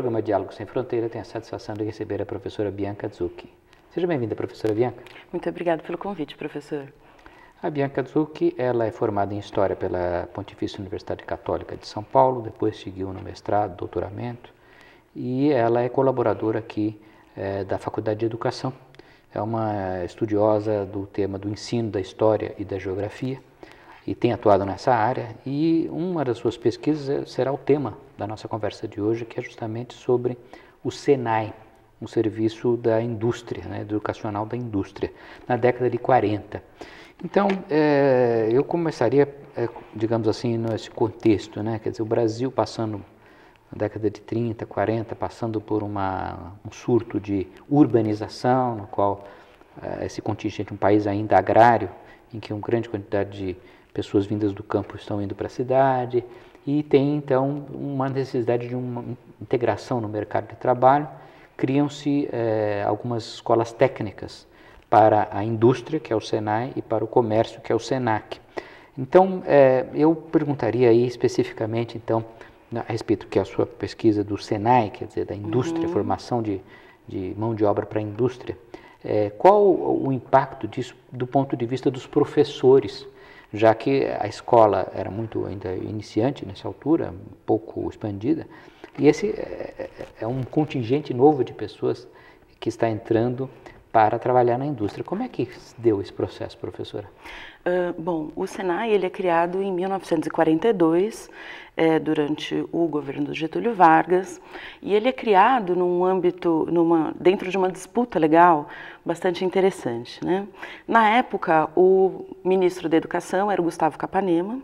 programa Diálogo Sem Fronteira tem a satisfação de receber a professora Bianca Zucchi. Seja bem-vinda, professora Bianca. Muito obrigada pelo convite, professor. A Bianca Zucchi, ela é formada em História pela Pontifícia Universidade Católica de São Paulo, depois seguiu no mestrado, doutoramento, e ela é colaboradora aqui é, da Faculdade de Educação. É uma estudiosa do tema do ensino da história e da geografia e tem atuado nessa área. E uma das suas pesquisas eh, será o tema da nossa conversa de hoje, que é justamente sobre o SENAI, um serviço da indústria, né, educacional da indústria, na década de 40. Então, é, eu começaria, é, digamos assim, nesse contexto, né, quer dizer, o Brasil passando na década de 30, 40, passando por uma, um surto de urbanização, no qual é, esse contingente, é um país ainda agrário, em que uma grande quantidade de pessoas vindas do campo estão indo para a cidade, e tem então uma necessidade de uma integração no mercado de trabalho. Criam-se eh, algumas escolas técnicas para a indústria, que é o SENAI, e para o comércio, que é o SENAC. Então, eh, eu perguntaria aí especificamente, então, a respeito que é a sua pesquisa do SENAI, quer dizer, da indústria, uhum. formação de, de mão de obra para a indústria, eh, qual o impacto disso do ponto de vista dos professores já que a escola era muito ainda iniciante nessa altura, pouco expandida, e esse é, é, é um contingente novo de pessoas que está entrando para trabalhar na indústria. Como é que deu esse processo, professora? Uh, bom, o Senai ele é criado em 1942 eh, é, durante o governo do Getúlio Vargas e ele é criado num âmbito, numa, dentro de uma disputa legal bastante interessante. Né? Na época, o ministro da Educação era o Gustavo Capanema.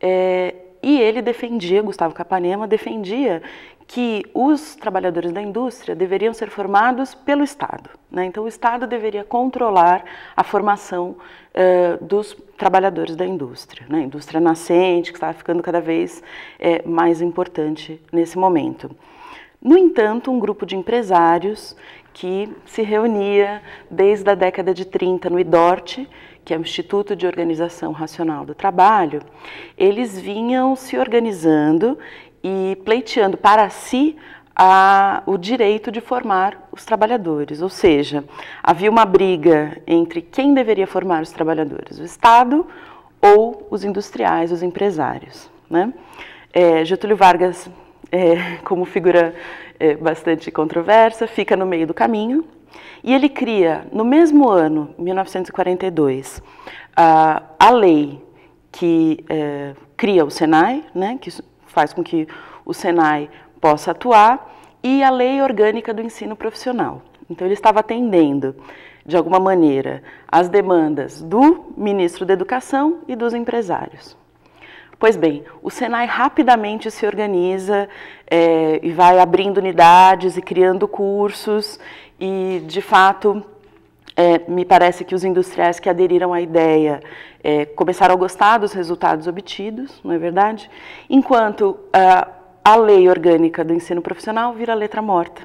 É, e ele defendia, Gustavo Capanema defendia que os trabalhadores da indústria deveriam ser formados pelo Estado. Né? Então, o Estado deveria controlar a formação eh, dos trabalhadores da indústria, né? indústria nascente, que estava ficando cada vez eh, mais importante nesse momento. No entanto, um grupo de empresários que se reunia desde a década de 30 no IDORT, que é o Instituto de Organização Racional do Trabalho, eles vinham se organizando e pleiteando para si a, o direito de formar os trabalhadores, ou seja, havia uma briga entre quem deveria formar os trabalhadores, o Estado ou os industriais, os empresários. Né? É, Getúlio Vargas, é, como figura é, bastante controversa, fica no meio do caminho e ele cria, no mesmo ano, 1942, a, a lei que é, cria o Senai, né, que faz com que o Senai possa atuar, e a Lei Orgânica do Ensino Profissional. Então, ele estava atendendo, de alguma maneira, as demandas do ministro da Educação e dos empresários. Pois bem, o Senai rapidamente se organiza é, e vai abrindo unidades e criando cursos, e de fato é, me parece que os industriais que aderiram à ideia é, começaram a gostar dos resultados obtidos, não é verdade? Enquanto a, a lei orgânica do ensino profissional vira letra morta.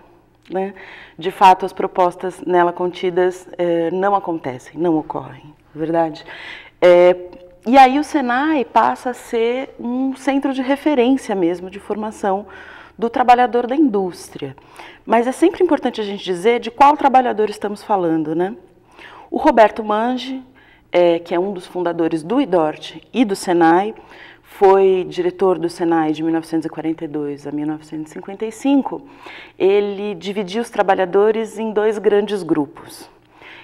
Né? De fato, as propostas nela contidas é, não acontecem, não ocorrem, é verdade? É, e aí o Senai passa a ser um centro de referência mesmo de formação do trabalhador da indústria. Mas é sempre importante a gente dizer de qual trabalhador estamos falando, né? O Roberto Mangi, é, que é um dos fundadores do IDORT e do SENAI, foi diretor do SENAI de 1942 a 1955. Ele dividia os trabalhadores em dois grandes grupos.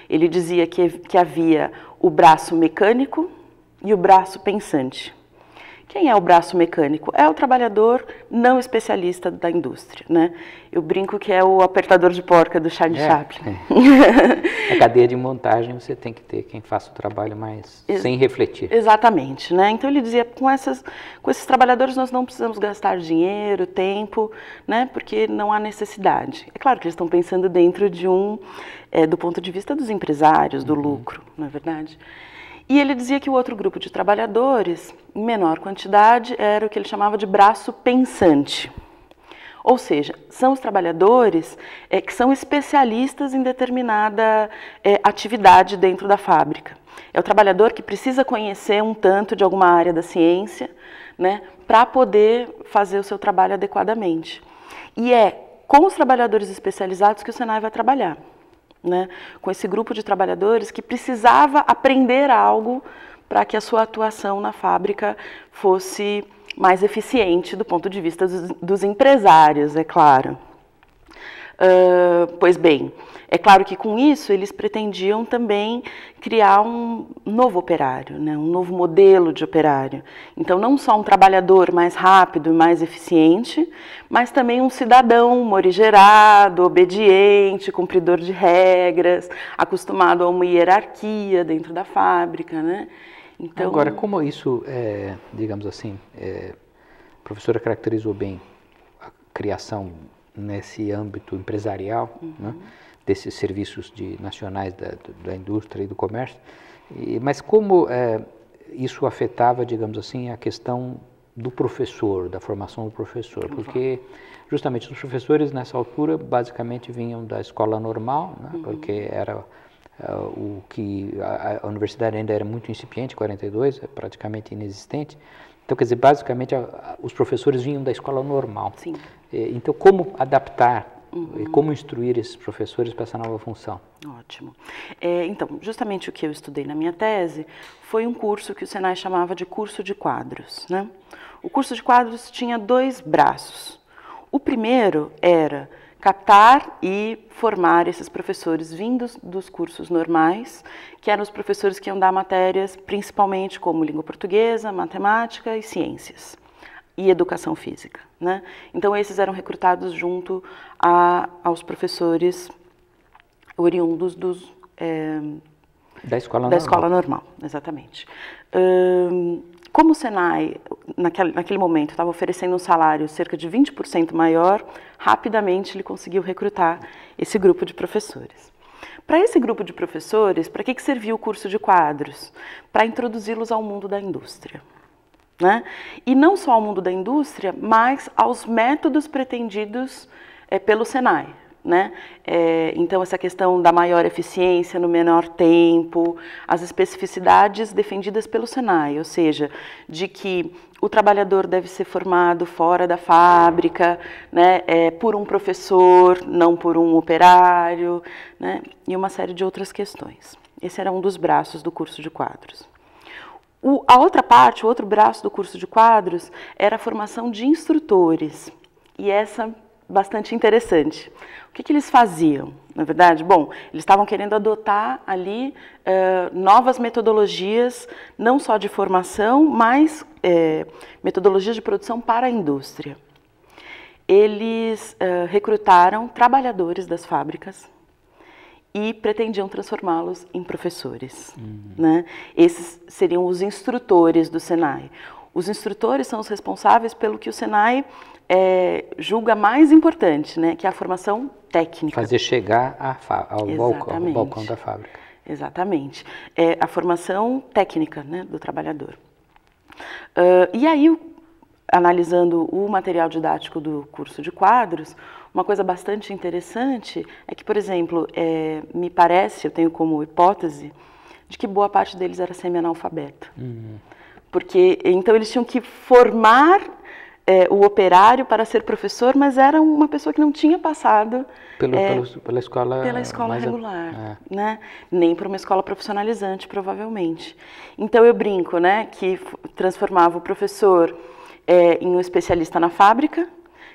Ele dizia que, que havia o braço mecânico e o braço pensante. Quem é o braço mecânico? É o trabalhador não especialista da indústria, né? Eu brinco que é o apertador de porca do Charlie é, Chaplin. É. A cadeia de montagem você tem que ter quem faça o trabalho mais Ex sem refletir. Exatamente, né? Então ele dizia com essas com esses trabalhadores nós não precisamos gastar dinheiro, tempo, né? Porque não há necessidade. É claro que eles estão pensando dentro de um é, do ponto de vista dos empresários, do uhum. lucro, não é verdade? E ele dizia que o outro grupo de trabalhadores, em menor quantidade, era o que ele chamava de braço pensante. Ou seja, são os trabalhadores é, que são especialistas em determinada é, atividade dentro da fábrica. É o trabalhador que precisa conhecer um tanto de alguma área da ciência né, para poder fazer o seu trabalho adequadamente. E é com os trabalhadores especializados que o Senai vai trabalhar né, com esse grupo de trabalhadores que precisava aprender algo para que a sua atuação na fábrica fosse mais eficiente do ponto de vista dos, dos empresários, é claro. Uh, pois bem, é claro que com isso eles pretendiam também criar um novo operário, né? um novo modelo de operário. Então, não só um trabalhador mais rápido e mais eficiente, mas também um cidadão morigerado, obediente, cumpridor de regras, acostumado a uma hierarquia dentro da fábrica. Né? Então... Agora, como isso, é, digamos assim, é, a professora caracterizou bem a criação nesse âmbito empresarial, uhum. né, desses serviços de, nacionais da, da, indústria e do comércio, e, mas como é, isso afetava, digamos assim, a questão do professor, da formação do professor, uhum. porque justamente os professores nessa altura basicamente vinham da escola normal, né, uhum. porque era Uh, o que a, a, universidade ainda era muito incipiente, 42, é praticamente inexistente. Então, quer dizer, basicamente a, a, os professores vinham da escola normal. Sim. É, então, como adaptar e é, uhum. como instruir esses professores para essa nova função? Ótimo. É, então, justamente o que eu estudei na minha tese foi um curso que o Senai chamava de curso de quadros. Né? O curso de quadros tinha dois braços. O primeiro era captar e formar esses professores vindos dos cursos normais, que eram os professores que iam dar matérias principalmente como língua portuguesa, matemática e ciências e educação física. Né? Então, esses eram recrutados junto a, aos professores oriundos dos, é, da escola, da normal. escola normal. Exatamente. como o Senai, naquele, naquele momento, estava oferecendo um salário cerca de 20% maior, rapidamente ele conseguiu recrutar esse grupo de professores. Para esse grupo de professores, para que, que serviu o curso de quadros? Para introduzi-los ao mundo da indústria. Né? E não só ao mundo da indústria, mas aos métodos pretendidos é, pelo Senai. Né? É, então, essa questão da maior eficiência no menor tempo, as especificidades defendidas pelo Senai, ou seja, de que o trabalhador deve ser formado fora da fábrica, né? é, por um professor, não por um operário, né? e uma série de outras questões. Esse era um dos braços do curso de quadros. O, a outra parte, o outro braço do curso de quadros, era a formação de instrutores. E essa bastante interessante. O que, que eles faziam, na verdade? Bom, eles estavam querendo adotar ali eh, novas metodologias, não só de formação, mas eh, metodologias de produção para a indústria. Eles eh, recrutaram trabalhadores das fábricas, e pretendiam transformá-los em professores. Uhum. Né? Esses seriam os instrutores do Senai. Os instrutores são os responsáveis pelo que o Senai é, julga mais importante, né? que é a formação técnica. Fazer chegar ao balcão, ao balcão da fábrica. Exatamente. É a formação técnica né, do trabalhador. Uh, e aí, analisando o material didático do curso de quadros, uma coisa bastante interessante é que, por exemplo, é, me parece, eu tenho como hipótese, de que boa parte deles era semi-analfabeto. Uhum. Porque então eles tinham que formar é, o operário para ser professor, mas era uma pessoa que não tinha passado pelo, é, pelo, pela escola, pela escola regular, a... É. né? nem para uma escola profissionalizante, provavelmente. Então eu brinco né, que transformava o professor é, em um especialista na fábrica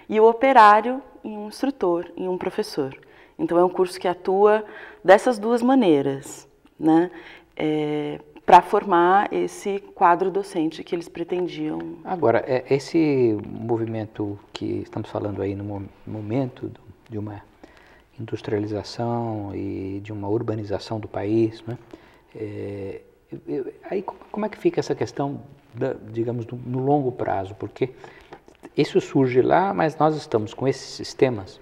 e o operário em um instrutor, em um professor. Então é um curso que atua dessas duas maneiras, né? É, para formar esse quadro docente que eles pretendiam. Agora, é, esse movimento que estamos falando aí no momento de uma industrialização e de uma urbanização do país, né? É, aí como é que fica essa questão, da, digamos, no longo prazo? Porque isso surge lá, mas nós estamos com esses sistemas,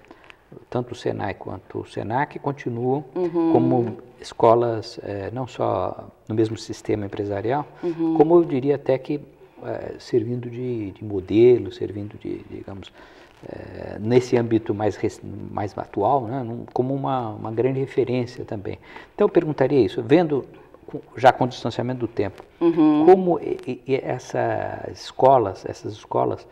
tanto o Senai quanto o Senac continuam uhum. como escolas, é, não só no mesmo sistema empresarial, uhum. como eu diria até que é, servindo de, de, modelo, servindo de, digamos, é, nesse âmbito mais, mais atual, né, como uma, uma grande referência também. Então eu perguntaria isso, vendo já com o distanciamento do tempo, uhum. como e, e essas escolas, essas escolas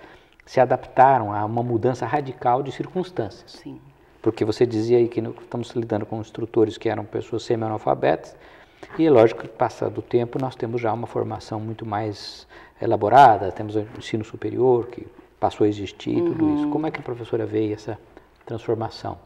se adaptaram a uma mudança radical de circunstâncias. Sim. Porque você dizia aí que estamos lidando com instrutores que eram pessoas semi-analfabetas, e é lógico que, passado o tempo, nós temos já uma formação muito mais elaborada, temos o ensino superior que passou a existir, uhum. tudo isso. Como é que a professora vê essa transformação?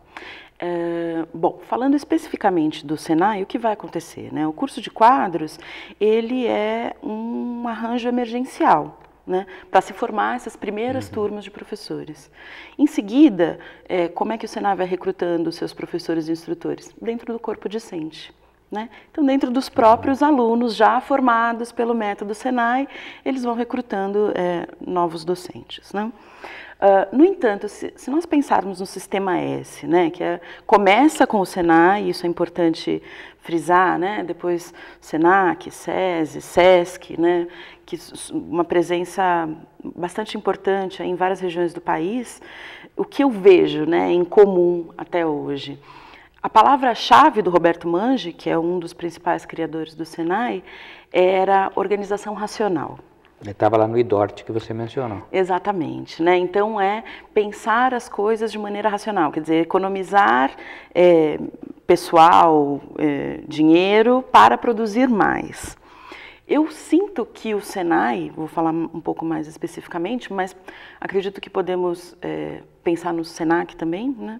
É, bom, falando especificamente do Senai, o que vai acontecer? Né? O curso de quadros, ele é um arranjo emergencial né, para se formar essas primeiras uhum. turmas de professores. Em seguida, é, como é que o Senai vai recrutando seus professores e instrutores? Dentro do corpo docente. Né? Então, dentro dos uhum. próprios alunos já formados pelo método Senai, eles vão recrutando é, novos docentes. Né? Ah, no entanto, se, se, nós pensarmos no sistema S, né, que é, começa com o Senai, isso é importante frisar, né, depois Senac, SESI, SESC, né, que uma presença bastante importante em várias regiões do país, o que eu vejo né, em comum até hoje? A palavra-chave do Roberto Mange, que é um dos principais criadores do Senai, era organização racional. Ele estava lá no IDORT que você mencionou. Exatamente, né? Então é pensar as coisas de maneira racional, quer dizer, economizar é, pessoal, é, dinheiro para produzir mais. Eu sinto que o Senai, vou falar um pouco mais especificamente, mas acredito que podemos é, pensar no Senac também, né?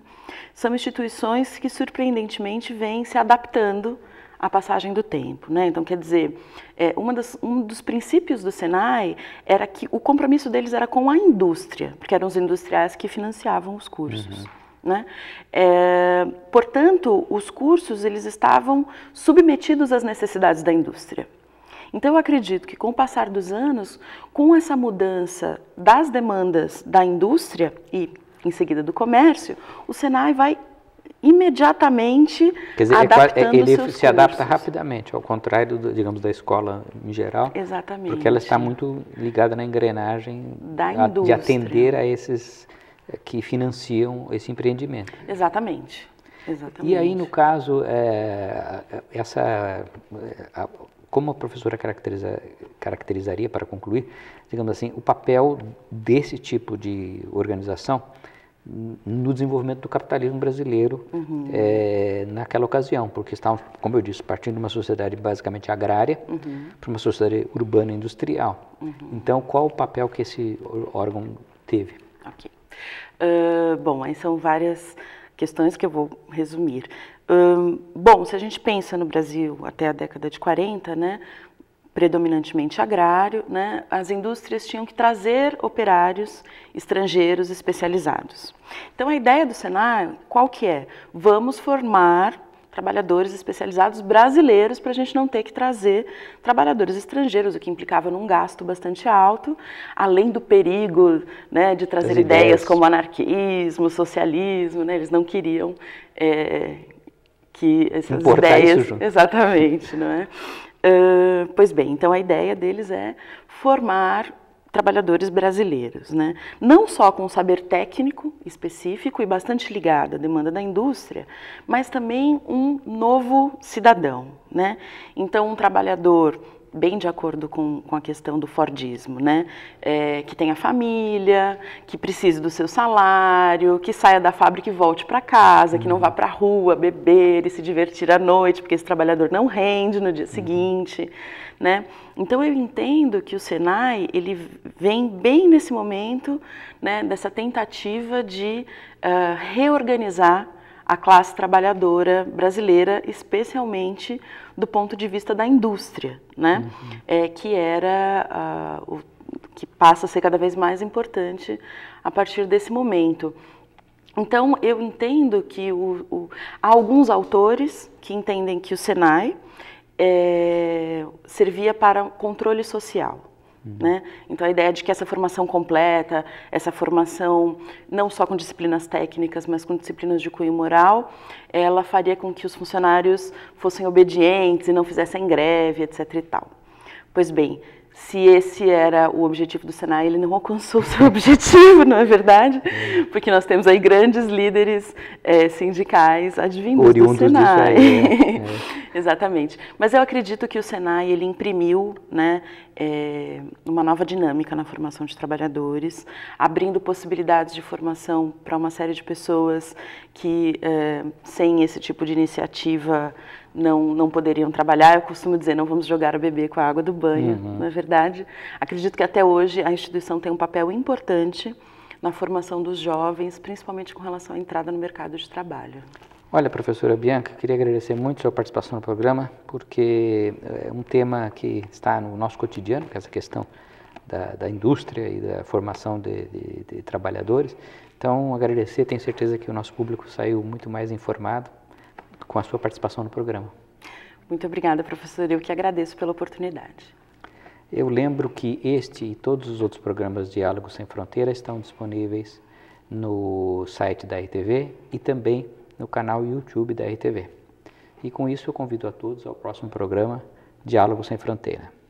São instituições que surpreendentemente vêm se adaptando a passagem do tempo. Né? Então, quer dizer, é, das, um dos princípios do Senai era que o compromisso deles era com a indústria, porque eram os industriais que financiavam os cursos. Uhum. Né? É, portanto, os cursos eles estavam submetidos às necessidades da indústria. Então, eu acredito que com o passar dos anos, com essa mudança das demandas da indústria e, em seguida, do comércio, o Senai vai imediatamente Quer dizer, é é- adaptando é, ele seus se adapta rapidamente, ao contrário, do, digamos, da escola em geral. Exatamente. Porque ela está muito ligada na engrenagem da a, de atender a esses eh, que financiam esse empreendimento. Exatamente. Exatamente. E aí, no caso, é, essa, a, como a professora caracteriza, caracterizaria, para concluir, digamos assim, o papel desse tipo de organização no desenvolvimento do capitalismo brasileiro uhum. é, naquela ocasião, porque estávamos, como eu disse, partindo de uma sociedade basicamente agrária uhum. para uma sociedade urbana industrial. Uhum. Então, qual o papel que esse órgão teve? Ok. Uh, bom, aí são várias questões que eu vou resumir. Uh, bom, se a gente pensa no Brasil até a década de 40, né, predominantemente agrário, né, as indústrias tinham que trazer operários estrangeiros especializados. Então a ideia do Senai, qual que é? Vamos formar trabalhadores especializados brasileiros para a gente não ter que trazer trabalhadores estrangeiros, o que implicava num gasto bastante alto, além do perigo né, de trazer ideias. ideias. como anarquismo, socialismo, né, eles não queriam é, que essas Importar ideias, exatamente, não é? pois bem, então a ideia deles é formar trabalhadores brasileiros, né? não só com saber técnico específico e bastante ligado à demanda da indústria, mas também um novo cidadão. Né? Então, um trabalhador bem de acordo com, com a questão do Fordismo, né? É, que tenha família, que precise do seu salário, que saia da fábrica e volte para casa, uhum. que não uhum. vá para a rua beber e se divertir à noite, porque esse trabalhador não rende no dia uhum. seguinte, né? Então eu entendo que o Senai ele vem bem nesse momento, né? Dessa tentativa de uh, reorganizar a classe trabalhadora brasileira, especialmente do ponto de vista da indústria, né? Uhum. É, que era uh, o, que passa a ser cada vez mais importante a partir desse momento. Então eu entendo que o, o, há alguns autores que entendem que o Senai é, servia para controle social. Né? Uhum. Né? Então, a ideia de que essa formação completa, essa formação não só com disciplinas técnicas, mas com disciplinas de cunho moral, ela faria com que os funcionários fossem obedientes e não fizessem greve, etc. E tal. Pois bem, se esse era o objetivo do Senai, ele não alcançou o seu objetivo, não é verdade? Uhum. Porque nós temos aí grandes líderes é, sindicais advindos Oriundos do Senai. Do né? Senai é. Exatamente. Mas eu acredito que o Senai ele imprimiu, né? é, uma nova dinâmica na formação de trabalhadores, abrindo possibilidades de formação para uma série de pessoas que, é, sem esse tipo de iniciativa, não, não poderiam trabalhar. Eu costumo dizer, não vamos jogar o bebê com a água do banho, uhum. não é verdade? Acredito que até hoje a instituição tem um papel importante na formação dos jovens, principalmente com relação à entrada no mercado de trabalho. Olha, professora Bianca, queria agradecer muito sua participação no programa, porque eh, é um tema que está no nosso cotidiano, que é essa questão da, da indústria e da formação de, de, de trabalhadores. Então, agradecer, tenho certeza que o nosso público saiu muito mais informado com a sua participação no programa. Muito obrigada, professor. Eu que agradeço pela oportunidade. Eu lembro que este e todos os outros programas Diálogos Sem Fronteiras estão disponíveis no site da RTV e também no canal YouTube da RTV. E com isso eu convido a todos ao próximo programa Diálogo Sem Fronteira.